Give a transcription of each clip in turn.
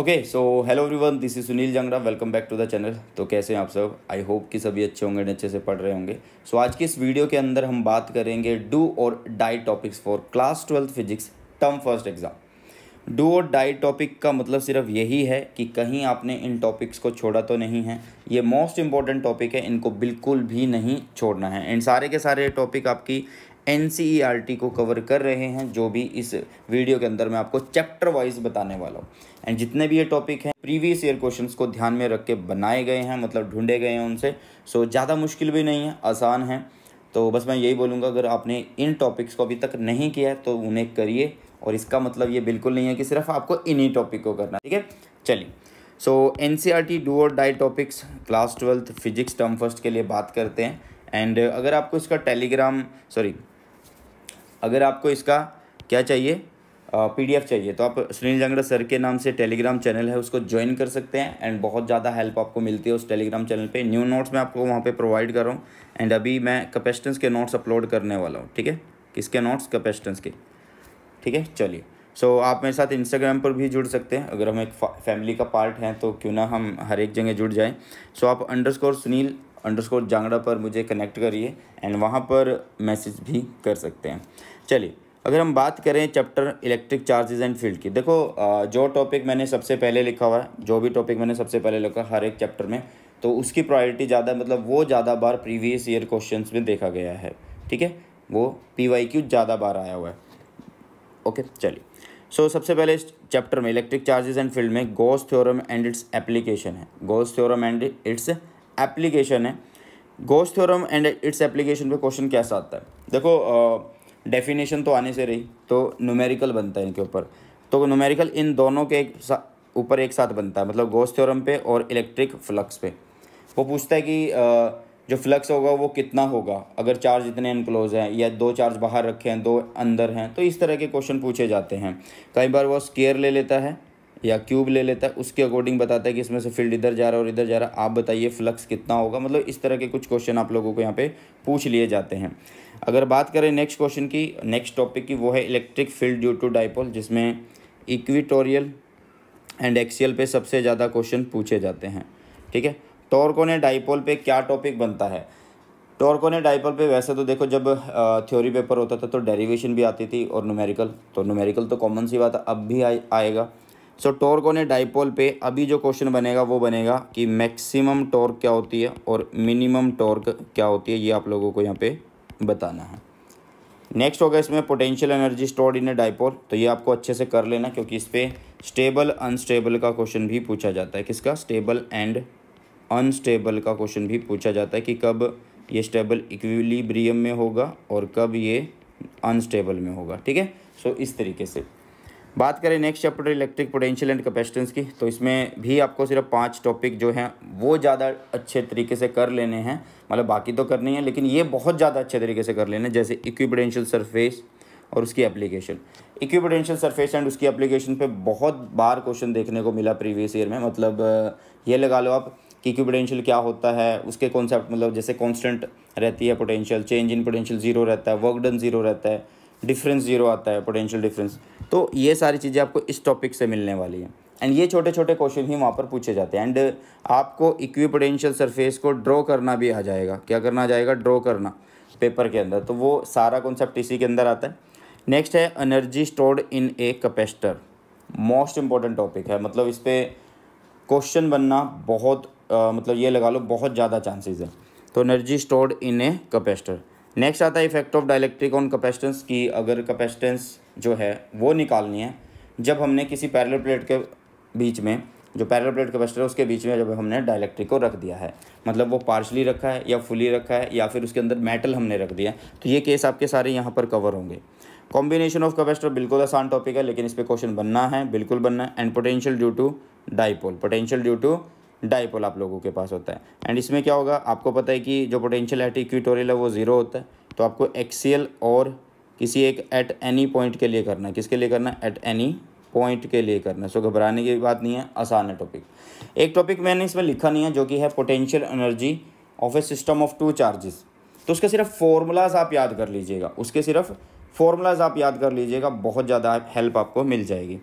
Okay so hello everyone this is Sunil Jangra welcome back to the channel तो कैसे हैं आप सब आई होप कि सभी अच्छे होंगे अच्छे से पढ़ रहे होंगे सो so, आज की इस वीडियो के अंदर हम बात करेंगे डू और die topics for class twelfth physics term first exam do और डाई टॉपिक का मतलब सिर्फ यही है कि कहीं आपने इन टॉपिक्स को छोड़ा तो नहीं है ये मोस्ट इंपॉर्टेंट टॉपिक है इनको बिल्कुल भी नहीं छोड़ना है एंड सारे के सारे टॉपिक आपकी एन e को कवर कर रहे हैं जो भी इस वीडियो के अंदर मैं आपको चैप्टर वाइज बताने वाला हूँ एंड जितने भी ये टॉपिक हैं प्रीवियस ईयर क्वेश्चंस को ध्यान में रख के बनाए गए हैं मतलब ढूंढे गए हैं उनसे सो so, ज़्यादा मुश्किल भी नहीं है आसान है तो बस मैं यही बोलूँगा अगर आपने इन टॉपिक्स को अभी तक नहीं किया है तो उन्हें करिए और इसका मतलब ये बिल्कुल नहीं है कि सिर्फ आपको इन्हीं टॉपिक को करना ठीक है चलिए so N C R T do और die topics class twelfth physics term first के लिए बात करते हैं एंड अगर आपको इसका टेलीग्राम सॉरी अगर आपको इसका क्या चाहिए पीडीएफ चाहिए तो आप सुनील जांगड़ा सर के नाम से टेलीग्राम चैनल है उसको ज्वाइन कर सकते हैं एंड बहुत ज़्यादा हेल्प आपको मिलती है उस टेलीग्राम चैनल पे न्यू नोट्स मैं आपको वहाँ पे प्रोवाइड कर रहा हूँ एंड अभी मैं कैपेसिटेंस के नोट्स अपलोड करने वाला हूँ ठीक है किसके नोट्स कैपेसिटेंस के ठीक है चलिए सो so, आप मेरे साथ इंस्टाग्राम पर भी जुड़ सकते हैं अगर हम एक फैमिली का पार्ट हैं तो क्यों ना हम हर एक जगह जुड़ जाएँ सो so, आप underscore Sunil underscore Jangra पर मुझे कनेक्ट करिए एंड वहाँ पर मैसेज भी कर सकते हैं चलिए अगर हम बात करें chapter electric charges and field की देखो जो टॉपिक मैंने सबसे पहले लिखा हुआ है जो भी टॉपिक मैंने सबसे पहले लिखा हर एक चैप्टर में तो उसकी प्रायोरिटी ज़्यादा मतलब वो ज़्यादा बार प्रीवियस ईयर क्वेश्चन में देखा गया है ठीक है वो पी वाई क्यू ज़्यादा बार आया हुआ है ओके चलिए सो so, सबसे पहले इस चैप्टर में इलेक्ट्रिक चार्जेस एंड फील्ड में Gauss theorem and its application है Gauss theorem and its application है Gauss theorem and its application पे क्वेश्चन कैसा आता है देखो डेफिनेशन तो आने से रही तो न्यूमेरिकल बनता है इनके ऊपर तो न्यूमेरिकल इन दोनों के ऊपर एक साथ बनता है मतलब गोश थ्योरम पे और इलेक्ट्रिक फ्लक्स पे वो पूछता है कि uh, जो फ्लक्स होगा वो कितना होगा अगर चार्ज इतने इनक्लोज हैं या दो चार्ज बाहर रखे हैं दो अंदर हैं तो इस तरह के क्वेश्चन पूछे जाते हैं कई बार वो स्केयर ले लेता है या क्यूब ले लेता है उसके अकॉर्डिंग बताता है कि इसमें से फील्ड इधर जा रहा है और इधर जा रहा है आप बताइए फ्लक्स कितना होगा मतलब इस तरह के कुछ क्वेश्चन आप लोगों को यहाँ पे पूछ लिए जाते हैं अगर बात करें नेक्स्ट क्वेश्चन की नेक्स्ट टॉपिक की वो है electric field due to dipole जिसमें इक्विटोरियल एंड एक्सियल पर सबसे ज़्यादा क्वेश्चन पूछे जाते हैं ठीक है टॉर्को ने डाइपोल पर क्या टॉपिक बनता है टॉर्को ने डाइपोल पर वैसे तो देखो जब थ्योरी पेपर होता था तो डेरिवेशन भी आती थी और नुमेरिकल तो नुमेरिकल तो कॉमन सी बात अब भी आएगा so so, torque on a dipole पे अभी जो क्वेश्चन बनेगा वो बनेगा कि मैक्सिमम टॉर्क क्या होती है और मिनिमम टॉर्क क्या होती है ये आप लोगों को यहाँ पे बताना है नेक्स्ट होगा इसमें potential energy stored in a dipole तो ये आपको अच्छे से कर लेना क्योंकि इस पर स्टेबल अनस्टेबल का क्वेश्चन भी पूछा जाता है किसका स्टेबल एंड अनस्टेबल का क्वेश्चन भी पूछा जाता है कि कब ये स्टेबल इक्विलिब्रियम में होगा और कब ये अनस्टेबल में होगा ठीक है सो इस तरीके से बात करें next chapter electric potential and capacitance की तो इसमें भी आपको सिर्फ पांच टॉपिक जो हैं वो ज़्यादा अच्छे तरीके से कर लेने हैं मतलब बाकी तो करनी है लेकिन ये बहुत ज़्यादा अच्छे तरीके से कर लेने हैं जैसे इक्विपोटेंशियल सरफेस और उसकी एप्लीकेशन इक्विपोटेंशियल सरफेस एंड उसकी एप्लीकेशन पर बहुत बार क्वेश्चन देखने को मिला प्रीवियस ईयर में मतलब ये लगा लो आप कि इक्विपोटेंशियल क्या होता है उसके कॉन्सेप्ट मतलब जैसे कॉन्स्टेंट रहती है potential change in potential zero रहता है वर्क डन जीरो रहता है डिफरेंस जीरो आता है पोटेंशियल डिफरेंस तो ये सारी चीज़ें आपको इस टॉपिक से मिलने वाली हैं एंड ये छोटे छोटे क्वेश्चन ही वहाँ पर पूछे जाते हैं एंड आपको इक्वी पोटेंशियल सरफेस को ड्रॉ करना भी आ जाएगा क्या करना आ जाएगा ड्रॉ करना पेपर के अंदर तो वो सारा कॉन्सेप्ट इसी के अंदर आता है नेक्स्ट है energy stored in a capacitor most important topic है मतलब इस पर क्वेश्चन बनना बहुत आ, मतलब ये लगा लो बहुत ज़्यादा चांसेस है तो energy stored in a capacitor next आता है effect of dielectric on capacitance की अगर कैपेसिटेंस जो है वो निकालनी है जब हमने किसी पैरेलल प्लेट के बीच में जो पैरेलल प्लेट कैपेसिटर है उसके बीच में जब हमने डायलैक्ट्रिक को रख दिया है मतलब वो पार्शली रखा है या फुली रखा है या फिर उसके अंदर मेटल हमने रख दिया तो ये केस आपके सारे यहाँ पर कवर होंगे कॉम्बिनेशन ऑफ कैपेसिटर बिल्कुल आसान टॉपिक है लेकिन इस पर क्वेश्चन बनना है बिल्कुल बनना है and potential due to dipole potential due to dipole आप लोगों के पास होता है एंड इसमें क्या होगा आपको पता है कि जो पोटेंशियल एट इक्विटोरियल है वो ज़ीरो होता है तो आपको एक्सीएल और किसी एक एट एनी पॉइंट के लिए करना है किसके लिए करना है एट एनी पॉइंट के लिए करना है सो घबराने की बात नहीं है आसान है टॉपिक एक टॉपिक मैंने इसमें लिखा नहीं है जो कि है potential energy of a system of two charges तो उसके सिर्फ फॉर्मूलाज आप याद कर लीजिएगा उसके सिर्फ फॉर्मूलाज आप याद कर लीजिएगा बहुत ज़्यादा हेल्प आपको मिल जाएगी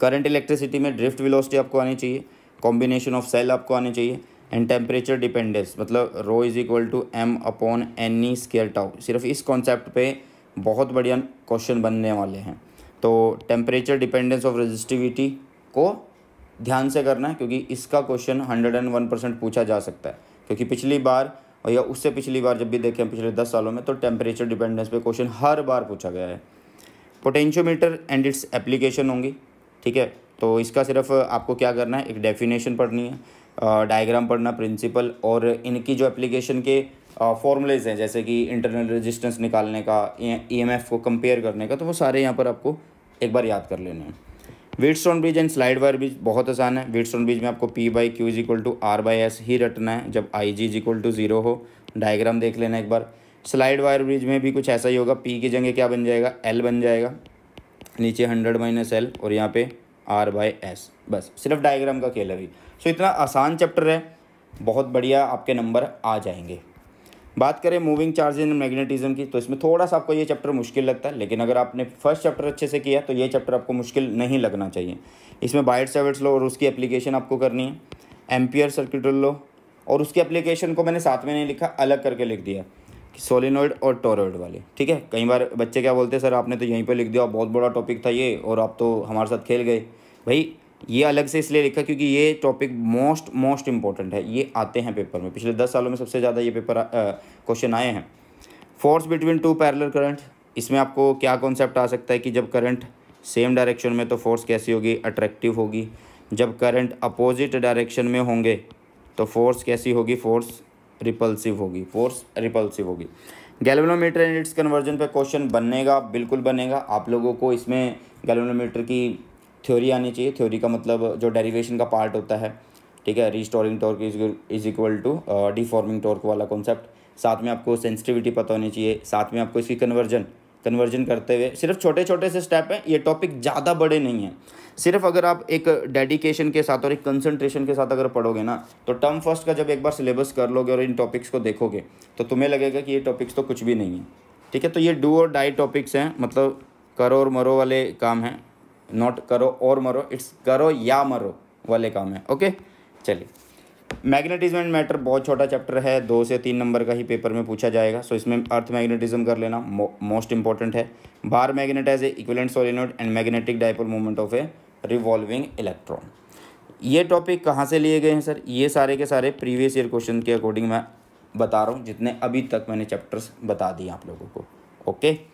करंट इलेक्ट्रिसिटी में ड्रिफ्ट विलोसिटी आपको आनी चाहिए कॉम्बिनेशन ऑफ सेल आपको आने चाहिए एंड टेम्परेचर डिपेंडेंस मतलब rho is equal to m upon n e square tau सिर्फ इस कॉन्सेप्ट पे बहुत बढ़िया क्वेश्चन बनने वाले हैं तो टेम्परेचर डिपेंडेंस ऑफ रजिस्टिविटी को ध्यान से करना है क्योंकि इसका question hundred and one percent पूछा जा सकता है क्योंकि पिछली बार और या उससे पिछली बार जब भी देखें पिछले दस सालों में तो टेम्परेचर डिपेंडेंस पे क्वेश्चन हर बार पूछा गया है पोटेंशियोमीटर एंड इट्स एप्लीकेशन होंगी ठीक है तो इसका सिर्फ आपको क्या करना है एक डेफिनेशन पढ़नी है डायग्राम पढ़ना प्रिंसिपल और इनकी जो एप्लीकेशन के फॉर्मूलेज हैं जैसे कि इंटरनल रेजिस्टेंस निकालने का ई e, एम e को कंपेयर करने का तो वो सारे यहाँ पर आपको एक बार याद कर लेने हैं Wheatstone bridge and slide wire bridge बहुत आसान है वीटस्टोन ब्रिज में आपको P by Q is equal to R by S ही रटना है जब I G is equal to zero हो डायग्राम देख लेना एक बार स्लाइड वायर ब्रिज में भी कुछ ऐसा ही होगा पी की जगह क्या बन जाएगा एल बन जाएगा नीचे हंड्रेड माइनस एल और यहाँ पे आर बाई एस बस सिर्फ डायग्राम का खेल अभी सो इतना आसान चैप्टर है बहुत बढ़िया आपके नंबर आ जाएंगे बात करें मूविंग चार्ज इन मैग्नेटिज्म की तो इसमें थोड़ा सा आपको ये चैप्टर मुश्किल लगता है लेकिन अगर आपने फर्स्ट चैप्टर अच्छे से किया तो ये चैप्टर आपको मुश्किल नहीं लगना चाहिए इसमें बाइट सेवेट्स लो और उसकी एप्लीकेशन आपको करनी है एम्पियर सर्किट लो और उसकी एप्लीकेशन को मैंने साथ में नहीं लिखा अलग करके लिख दिया सोलिनोइड और टोरोइड वाले ठीक है कई बार बच्चे क्या बोलते हैं सर आपने तो यहीं पर लिख दिया बहुत बड़ा टॉपिक था ये और आप तो हमारे साथ खेल गए भाई ये अलग से इसलिए लिखा क्योंकि ये टॉपिक मोस्ट मोस्ट इम्पॉर्टेंट है ये आते हैं पेपर में पिछले दस सालों में सबसे ज़्यादा ये पेपर क्वेश्चन आए हैं force between two parallel current इसमें आपको क्या कॉन्सेप्ट आ सकता है कि जब करंट सेम डायरेक्शन में तो फोर्स कैसी होगी अट्रैक्टिव होगी जब करंट अपोजिट डायरेक्शन में होंगे तो फोर्स कैसी होगी फोर्स रिपल्सिव होगी फोर्स रिपल्सिव होगी गैलोनोमीटर एंड इट्स कन्वर्जन पर क्वेश्चन बनेगा बिल्कुल बनेगा आप लोगों को इसमें गैलोनोमीटर की थ्योरी आनी चाहिए थ्योरी का मतलब जो डेरिवेशन का पार्ट होता है ठीक है restoring torque is equal to deforming torque वाला कॉन्सेप्ट साथ में आपको सेंसिटिविटी पता होनी चाहिए साथ में आपको इसकी कन्वर्जन कन्वर्जन करते हुए सिर्फ छोटे छोटे से स्टेप हैं ये टॉपिक ज़्यादा बड़े नहीं हैं सिर्फ अगर आप एक डेडिकेशन के साथ और एक कंसंट्रेशन के साथ अगर पढ़ोगे ना तो टर्म फर्स्ट का जब एक बार सिलेबस कर लोगे और इन टॉपिक्स को देखोगे तो तुम्हें लगेगा कि ये टॉपिक्स तो कुछ भी नहीं है ठीक है तो ये डू और डाई टॉपिक्स हैं मतलब करो और मरो वाले काम हैं नॉट करो और मरो इट्स करो या मरो वाले काम है ओके चलिए मैग्नेटिज्म एंड मैटर बहुत छोटा चैप्टर है दो से तीन नंबर का ही पेपर में पूछा जाएगा सो so, इसमें अर्थ मैग्नेटिज्म कर लेना मोस्ट इंपॉर्टेंट है bar magnetize equivalent solenoid and magnetic dipole movement of a revolving electron ये टॉपिक कहाँ से लिए गए हैं सर ये सारे के सारे प्रीवियस ईयर क्वेश्चन के अकॉर्डिंग मैं बता रहा हूँ जितने अभी तक मैंने चैप्टर्स बता दिए आप लोगों को ओके okay?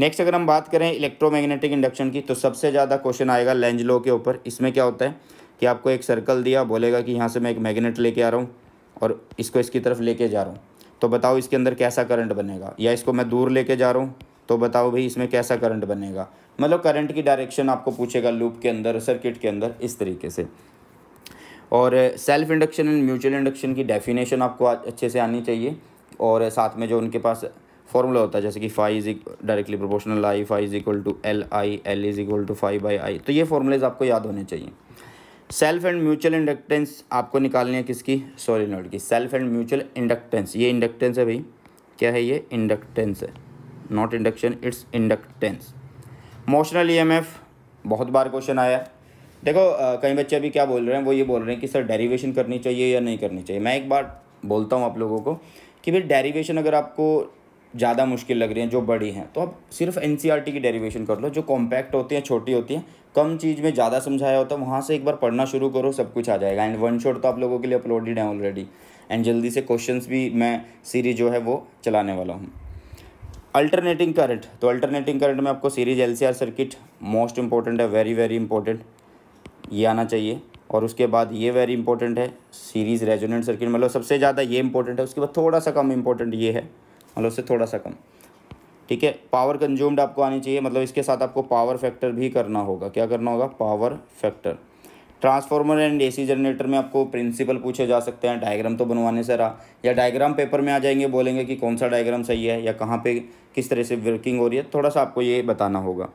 नेक्स्ट अगर हम बात करें इलेक्ट्रोमैग्नेटिक इंडक्शन की तो सबसे ज़्यादा क्वेश्चन आएगा लेंज लो के ऊपर इसमें क्या होता है कि आपको एक सर्कल दिया बोलेगा कि यहाँ से मैं एक मैग्नेट लेके आ रहा हूँ और इसको इसकी तरफ लेके जा रहा हूँ तो बताओ इसके अंदर कैसा करंट बनेगा या इसको मैं दूर लेके जा रहा हूँ तो बताओ भाई इसमें कैसा करंट बनेगा मतलब करंट की डायरेक्शन आपको पूछेगा लूप के अंदर सर्किट के अंदर इस तरीके से और self induction and mutual induction की डेफिनेशन आपको अच्छे से आनी चाहिए और साथ में जो उनके पास फॉर्मूला होता है जैसे कि phi is directly proportional I phi is equal to L I L is equal to phi by I तो ये फॉर्मूलेज आपको याद होने चाहिए सेल्फ एंड म्यूचुअल इंडक्टेंस आपको निकालनी है किसकी सॉरी नोट की सेल्फ एंड म्यूचुअल इंडक्टेंस ये इंडक्टेंस है भाई क्या है ये इंडक्टेंस है not induction it's inductance motional e बहुत बार क्वेश्चन आया देखो कई बच्चे अभी क्या बोल रहे हैं वो ये बोल रहे हैं कि सर डेरिवेशन करनी चाहिए या नहीं करनी चाहिए मैं एक बार बोलता हूँ आप लोगों को कि भाई डेरिवेशन अगर आपको ज़्यादा मुश्किल लग रही हैं जो बड़ी हैं तो आप सिर्फ एन e की डेरिवेशन कर लो जो कॉम्पैक्ट होती हैं छोटी होती हैं कम चीज़ में ज़्यादा समझाया होता है वहाँ से एक बार पढ़ना शुरू करो सब कुछ आ जाएगा एंड वन शॉट तो आप लोगों के लिए अपलोडेड है ऑलरेडी एंड जल्दी से क्वेश्चंस भी मैं सीरीज जो है वो चलाने वाला हूँ अल्टरनेटिंग करंट तो अल्टरनेटिंग करंट में आपको series L circuit most important है वेरी वेरी इंपॉर्टेंट ये आना चाहिए और उसके बाद ये वेरी इंपॉर्टेंट है सीरीज रेजोनेंट सर्किट मतलब सबसे ज़्यादा ये इंपॉर्टेंट है उसके बाद थोड़ा सा कम इंपॉर्टेंट ये है मतलब उससे थोड़ा सा कम ठीक है पावर कंज्यूम्ड आपको आनी चाहिए मतलब इसके साथ आपको पावर फैक्टर भी करना होगा क्या करना होगा power factor transformer and AC generator में आपको प्रिंसिपल पूछे जा सकते हैं डायग्राम तो बनवाने से रहा या डायग्राम पेपर में आ जाएंगे बोलेंगे कि कौन सा डायग्राम सही है या कहाँ पे किस तरह से वर्किंग हो रही है थोड़ा सा आपको ये बताना होगा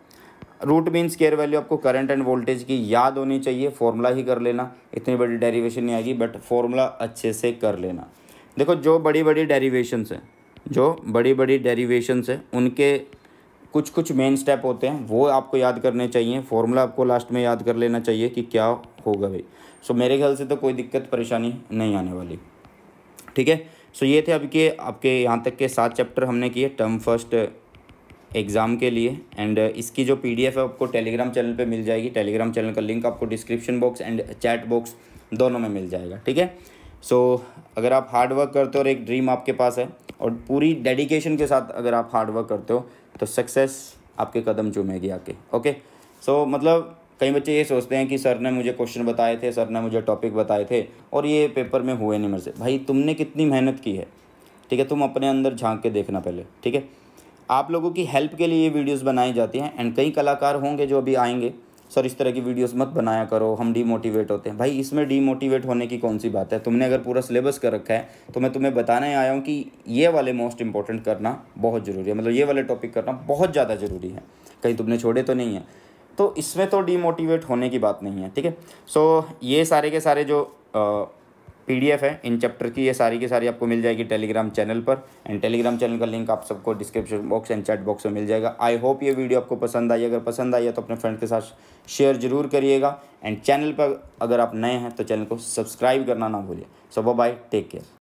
रूट मीन स्केयर वैल्यू आपको करंट एंड वोल्टेज की याद होनी चाहिए फॉर्मूला ही कर लेना इतनी बड़ी डेरीवेशन नहीं आएगी बट फॉर्मूला अच्छे से कर लेना देखो जो बड़ी बड़ी डेरीवेशन हैं जो बड़ी बड़ी डेरिवेशंस हैं उनके कुछ कुछ मेन स्टेप होते हैं वो आपको याद करने चाहिए फॉर्मूला आपको लास्ट में याद कर लेना चाहिए कि क्या होगा भाई सो मेरे ख्याल से तो कोई दिक्कत परेशानी नहीं आने वाली ठीक है सो ये थे आपके आपके यहाँ तक के सात चैप्टर हमने किए टर्म फर्स्ट एग्ज़ाम के लिए एंड इसकी जो पीडीएफ है आपको टेलीग्राम चैनल पे मिल जाएगी टेलीग्राम चैनल का लिंक आपको description box and chat box दोनों में मिल जाएगा ठीक है सो so, अगर आप हार्ड वर्क करते हो और एक ड्रीम आपके पास है और पूरी डेडिकेशन के साथ अगर आप हार्ड वर्क करते हो तो सक्सेस आपके कदम चूमेगी आके ओके सो मतलब कई बच्चे ये सोचते हैं कि सर ने मुझे क्वेश्चन बताए थे सर ने मुझे टॉपिक बताए थे और ये पेपर में हुए नहीं मेरे भाई तुमने कितनी मेहनत की है ठीक है तुम अपने अंदर झांक के देखना पहले ठीक है आप लोगों की हेल्प के लिए ये वीडियोस बनाई जाती हैं एंड कई कलाकार होंगे जो अभी आएंगे सर इस तरह की वीडियोस मत बनाया करो हम डीमोटिवेट होते हैं भाई इसमें डीमोटिवेट होने की कौन सी बात है तुमने अगर पूरा सिलेबस कर रखा है तो मैं तुम्हें बताने आया हूँ कि ये वाले मोस्ट इंपॉर्टेंट करना बहुत ज़रूरी है मतलब ये वाले टॉपिक करना बहुत ज़्यादा ज़रूरी है कहीं तुमने छोड़े तो नहीं है तो इसमें तो डीमोटिवेट होने की बात नहीं है ठीक है सो ये सारे के सारे जो पीडीएफ है इन चैप्टर की ये सारी की सारी आपको मिल जाएगी टेलीग्राम चैनल पर एंड टेलीग्राम चैनल का लिंक आप सबको description box and chat box में मिल जाएगा आई होप ये वीडियो आपको पसंद आई अगर पसंद आई है तो अपने फ्रेंड के साथ शेयर जरूर करिएगा एंड चैनल पर अगर आप नए हैं तो चैनल को सब्सक्राइब करना ना भूलिए सो बाय टेक केयर